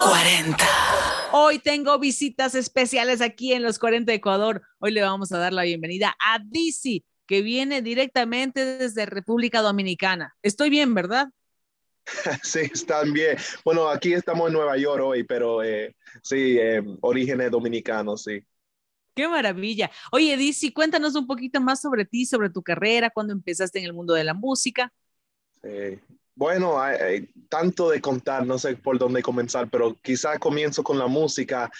40. Hoy tengo visitas especiales aquí en los 40 de Ecuador. Hoy le vamos a dar la bienvenida a Dizzy, que viene directamente desde República Dominicana. Estoy bien, ¿verdad? Sí, están bien. Bueno, aquí estamos en Nueva York hoy, pero eh, sí, eh, orígenes dominicanos, sí. Qué maravilla. Oye, Dizzy, cuéntanos un poquito más sobre ti, sobre tu carrera, cuando empezaste en el mundo de la música. Sí. Eh, bueno, hay, tanto de contar, no sé por dónde comenzar, pero quizá comienzo con la música.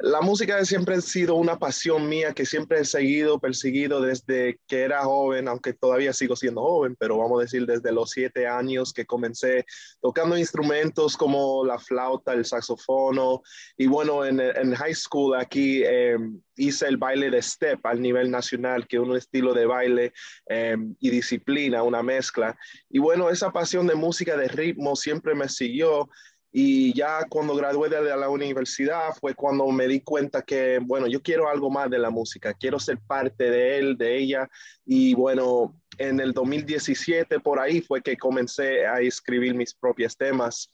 La música siempre ha sido una pasión mía que siempre he seguido, perseguido desde que era joven, aunque todavía sigo siendo joven, pero vamos a decir desde los siete años que comencé tocando instrumentos como la flauta, el saxofono. Y bueno, en, high school aquí em, hice el baile de step al nivel nacional, que es un estilo de baile em, y disciplina, una mezcla. Y bueno, esa pasión de música, de ritmo, siempre me siguió. Y ya cuando gradué de la universidad fue cuando me di cuenta que, bueno, yo quiero algo más de la música, quiero ser parte de él, de ella. Y bueno, en el 2017 por ahí fue que comencé a escribir mis propios temas.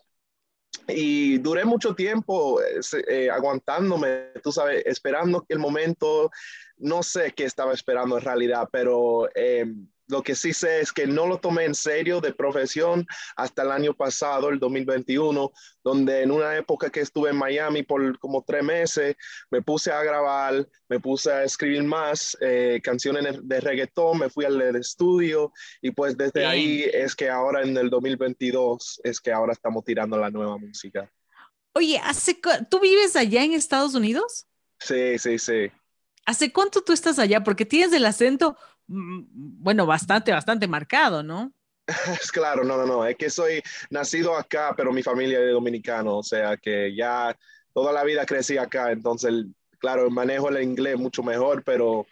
Y duré mucho tiempo eh, eh, aguantándome, tú sabes, esperando el momento, no sé qué estaba esperando en realidad, pero... Eh, lo que sí sé es que no lo tomé en serio de profesión hasta el año pasado, el 2021, donde en una época que estuve en Miami por como tres meses, me puse a grabar, me puse a escribir más eh, canciones de reggaetón, me fui al estudio y pues desde ahí es que ahora en el 2022 es que ahora estamos tirando la nueva música. Oye, ¿hace ¿tú vives allá en Estados Unidos? Sí, sí, sí. ¿Hace cuánto tú estás allá? Porque tienes el acento Mm, bueno, bastante, bastante marcado, ¿no? Claro, no, no, no, es que soy nacido acá, pero mi familia es dominicana, o sea que ya toda la vida crecí acá, entonces, claro, manejo el inglés mucho mejor, pero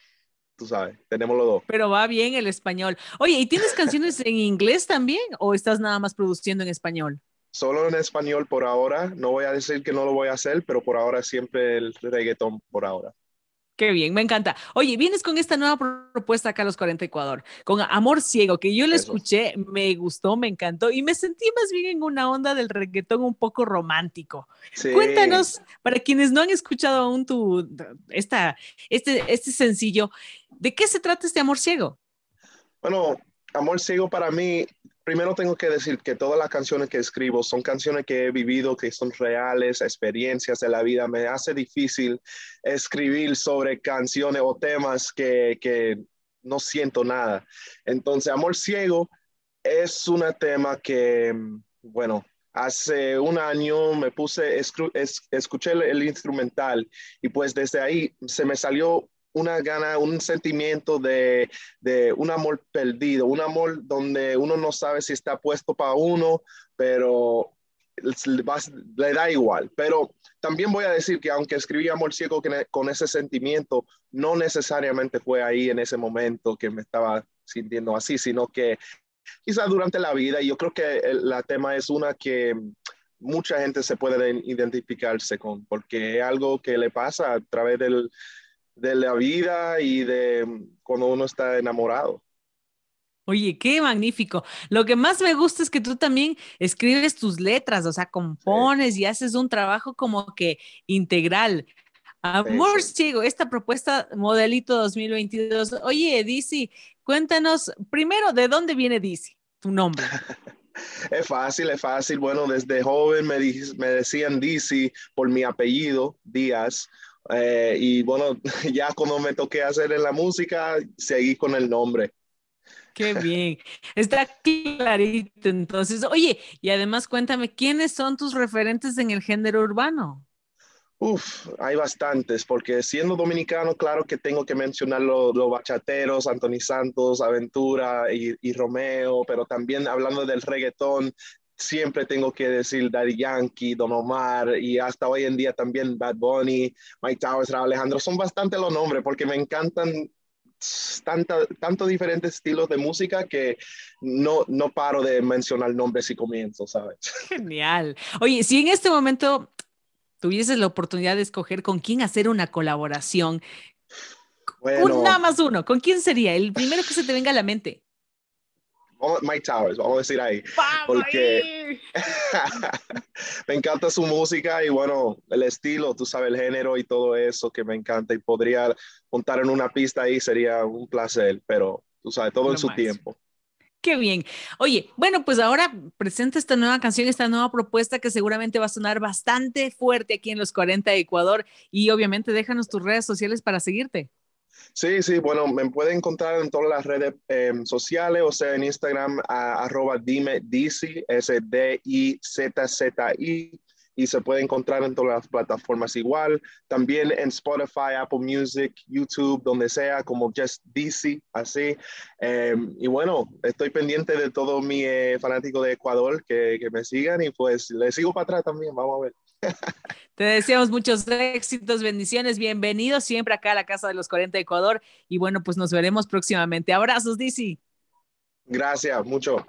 tú sabes, tenemos los dos. Pero va bien el español. Oye, ¿y tienes canciones en inglés también o estás nada más produciendo en español? Solo en español por ahora, no voy a decir que no lo voy a hacer, pero por ahora siempre el reggaetón por ahora. Qué bien, me encanta. Oye, vienes con esta nueva propuesta acá a los 40 Ecuador, con Amor Ciego, que yo la escuché, me gustó, me encantó y me sentí más bien en una onda del reggaetón un poco romántico. Cuéntanos, para quienes no han escuchado aún tu, esta, este, este sencillo, ¿de qué se trata este Amor Ciego? Bueno, Amor Ciego para mí, primero tengo que decir que todas las canciones que escribo son canciones que he vivido, que son reales, experiencias de la vida. Me hace difícil escribir sobre canciones o temas que, no siento nada. Entonces, Amor Ciego es un tema que, bueno, hace un año me puse, escuché el instrumental y pues desde ahí se me salió una gana, un sentimiento de, un amor perdido, un amor donde uno no sabe si está puesto para uno, pero le da igual. Pero también voy a decir que aunque escribí Amor Ciego e, con ese sentimiento, no necesariamente fue ahí en ese momento que me estaba sintiendo así, sino que quizás durante la vida, y yo creo que la tema es una que mucha gente se puede identificarse con, porque algo que le pasa a través del de la vida y de cuando uno está enamorado. Oye, qué magnífico. Lo que más me gusta es que tú también escribes tus letras, o sea, compones y haces un trabajo como que integral. Amor chico, esta propuesta modelito 2022. Oye, Dizzy, cuéntanos primero de dónde viene Dizzy, tu nombre. es fácil, es fácil. Bueno, desde joven me, me decían Dizzy por mi apellido, Díaz. Eh, y bueno, ya cuando me toqué hacer en la música, seguí con el nombre. Qué bien, está clarito entonces. Oye, y además cuéntame, ¿quiénes son tus referentes en el género urbano? Uf, hay bastantes, porque siendo dominicano, claro que tengo que mencionar los bachateros, Anthony Santos, Aventura y, y, Romeo, pero también hablando del reggaetón, siempre tengo que decir Daddy Yankee, Don Omar y hasta hoy en día también Bad Bunny, Mike Towers, Alejandro. Son bastante los nombres porque me encantan tantos tanto diferentes estilos de música que no, no paro de mencionar nombres y comienzo, ¿sabes? Genial. Oye, si en este momento tuvieses la oportunidad de escoger con quién hacer una colaboración, nada más uno, ¿con quién sería? El primero que se te venga a la mente. Mike Towers, vamos a decir ahí. porque me encanta su música y bueno, el estilo, tú sabes, el género y todo eso que me encanta y podría juntar en una pista ahí, sería un placer, pero tú sabes, todo en su tiempo. Qué bien. Oye, bueno, pues ahora presenta esta nueva canción, esta nueva propuesta que seguramente va a sonar bastante fuerte aquí en los 40 de Ecuador y obviamente déjanos tus redes sociales para seguirte. Sí, sí, bueno, me pueden encontrar en todas las redes eh, sociales, o sea, en Instagram, arroba dime DC, S D Z Z I y se puede encontrar en todas las plataformas igual, también en Spotify, Apple Music, YouTube, donde sea, como Just DC, así. Em, y bueno, estoy pendiente de todo mi eh, fanático de Ecuador que, me sigan y pues les sigo para atrás también, vamos a ver. Te deseamos muchos éxitos, bendiciones, bienvenidos siempre acá a la Casa de los 40 de Ecuador y bueno, pues nos veremos próximamente. Abrazos, Dizzy. Gracias, mucho.